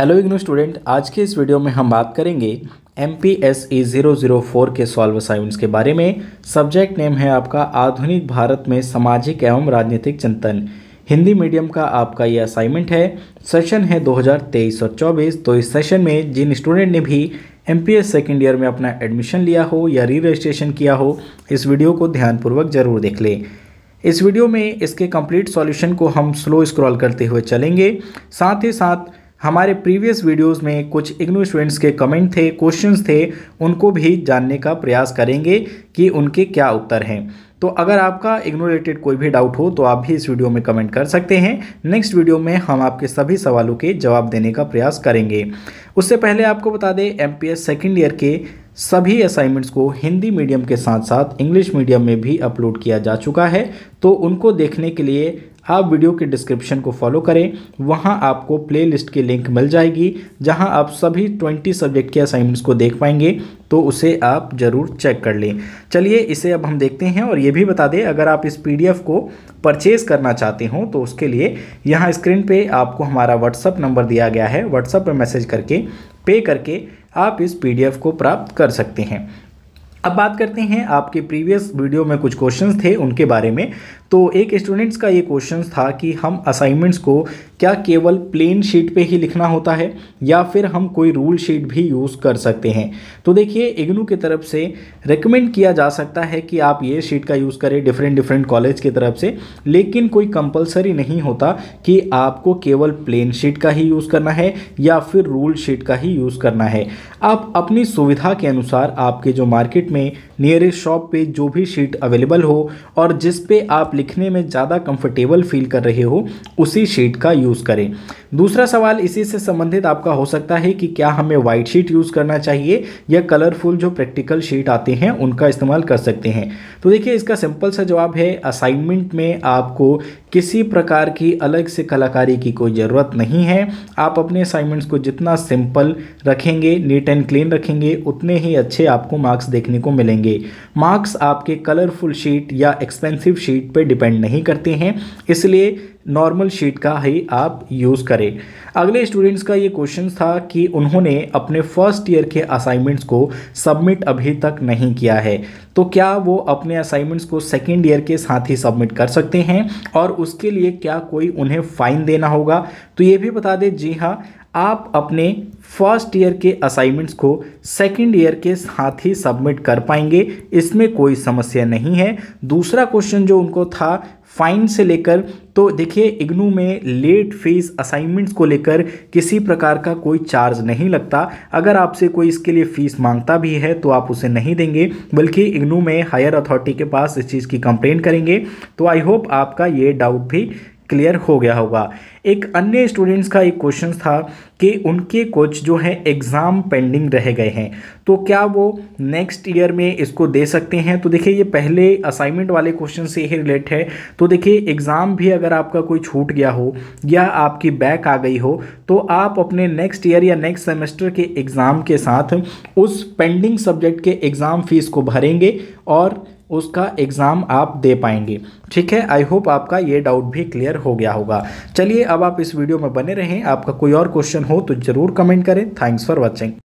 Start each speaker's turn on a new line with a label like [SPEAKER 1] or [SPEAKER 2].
[SPEAKER 1] hello IGNOU student आज के इस वीडियो में हम बात करेंगे M P S E zero zero four के सॉल्व साइंस के बारे में सब्जेक्ट नेम है आपका आधुनिक भारत में सामाजिक एवं राजनीतिक चिंतन हिंदी मीडियम का आपका ये असाइनमेंट है सेशन है 2023 और 24 तो इस सेशन में जिन स्टूडेंट ने भी M P S second year में अपना एडमिशन लिया हो या री रजिस्ट्रेशन किया हो इस वीडियो को ध्यानपूर्वक ज़रूर देख लें इस वीडियो में इसके कंप्लीट सॉल्यूशन को हम स्लो स्क्रॉल करते हुए चलेंगे साथ ही साथ हमारे प्रीवियस वीडियोस में कुछ इग्नू स्टूडेंट्स के कमेंट थे क्वेश्चंस थे उनको भी जानने का प्रयास करेंगे कि उनके क्या उत्तर हैं तो अगर आपका इग्नो रिलेटेड कोई भी डाउट हो तो आप भी इस वीडियो में कमेंट कर सकते हैं नेक्स्ट वीडियो में हम आपके सभी सवालों के जवाब देने का प्रयास करेंगे उससे पहले आपको बता दें एम पी सेकेंड ईयर के सभी असाइनमेंट्स को हिंदी मीडियम के साथ साथ इंग्लिश मीडियम में भी अपलोड किया जा चुका है तो उनको देखने के लिए आप वीडियो के डिस्क्रिप्शन को फॉलो करें वहाँ आपको प्लेलिस्ट की लिंक मिल जाएगी जहाँ आप सभी ट्वेंटी सब्जेक्ट के असाइनमेंट्स को देख पाएंगे तो उसे आप ज़रूर चेक कर लें चलिए इसे अब हम देखते हैं और ये भी बता दें अगर आप इस पीडीएफ को परचेज़ करना चाहते हो तो उसके लिए यहाँ स्क्रीन पर आपको हमारा व्हाट्सअप नंबर दिया गया है व्हाट्सअप पर मैसेज करके पे करके आप इस पी को प्राप्त कर सकते हैं अब बात करते हैं आपके प्रीवियस वीडियो में कुछ क्वेश्चंस थे उनके बारे में तो एक स्टूडेंट्स का ये क्वेश्चन था कि हम असाइनमेंट्स को क्या केवल प्लेन शीट पे ही लिखना होता है या फिर हम कोई रूल शीट भी यूज़ कर सकते हैं तो देखिए इग्नू की तरफ से रिकमेंड किया जा सकता है कि आप ये शीट का यूज़ करें डिफरेंट डिफरेंट कॉलेज की तरफ से लेकिन कोई कंपलसरी नहीं होता कि आपको केवल प्लेन शीट का ही यूज़ करना है या फिर रूल शीट का ही यूज़ करना है आप अपनी सुविधा के अनुसार आपके जो मार्केट में नियरेस्ट शॉप पर जो भी शीट अवेलेबल हो और जिस आप लिखने में ज़्यादा कंफर्टेबल फील कर रहे हो उसी शीट का यूज़ करें दूसरा सवाल इसी से संबंधित आपका हो सकता है कि क्या हमें वाइट शीट यूज़ करना चाहिए या कलरफुल जो प्रैक्टिकल शीट आते हैं उनका इस्तेमाल कर सकते हैं तो देखिए इसका सिंपल सा जवाब है असाइनमेंट में आपको किसी प्रकार की अलग से कलाकारी की कोई ज़रूरत नहीं है आप अपने असाइनमेंट्स को जितना सिंपल रखेंगे नीट एंड क्लीन रखेंगे उतने ही अच्छे आपको मार्क्स देखने को मिलेंगे मार्क्स आपके कलरफुल शीट या एक्सपेंसिव शीट पर डिपेंड नहीं करते हैं इसलिए नॉर्मल शीट का ही आप यूज़ करें अगले स्टूडेंट्स का ये क्वेश्चन था कि उन्होंने अपने फर्स्ट ईयर के असाइनमेंट्स को सबमिट अभी तक नहीं किया है तो क्या वो अपने असाइनमेंट्स को सेकेंड ईयर के साथ ही सबमिट कर सकते हैं और उसके लिए क्या कोई उन्हें फ़ाइन देना होगा तो ये भी बता दें जी हाँ आप अपने फर्स्ट ईयर के असाइनमेंट्स को सेकंड ईयर के साथ ही सबमिट कर पाएंगे इसमें कोई समस्या नहीं है दूसरा क्वेश्चन जो उनको था फाइन से लेकर तो देखिए इग्नू में लेट फीस असाइनमेंट्स को लेकर किसी प्रकार का कोई चार्ज नहीं लगता अगर आपसे कोई इसके लिए फ़ीस मांगता भी है तो आप उसे नहीं देंगे बल्कि इग्नू में हायर अथॉरिटी के पास इस चीज़ की कंप्लेंट करेंगे तो आई होप आपका ये डाउट भी क्लियर हो गया होगा एक अन्य स्टूडेंट्स का एक क्वेश्चन था कि उनके कुछ जो हैं एग्ज़ाम पेंडिंग रह गए हैं तो क्या वो नेक्स्ट ईयर में इसको दे सकते हैं तो देखिए ये पहले असाइनमेंट वाले क्वेश्चन से ही रिलेट है तो देखिए एग्ज़ाम भी अगर आपका कोई छूट गया हो या आपकी बैक आ गई हो तो आप अपने नेक्स्ट ईयर या नेक्स्ट सेमेस्टर के एग्ज़ाम के साथ उस पेंडिंग सब्जेक्ट के एग्ज़ाम फ़ीस को भरेंगे और उसका एग्ज़ाम आप दे पाएंगे ठीक है आई होप आपका ये डाउट भी क्लियर हो गया होगा चलिए अब आप इस वीडियो में बने रहें आपका कोई और क्वेश्चन हो तो ज़रूर कमेंट करें थैंक्स फॉर वॉचिंग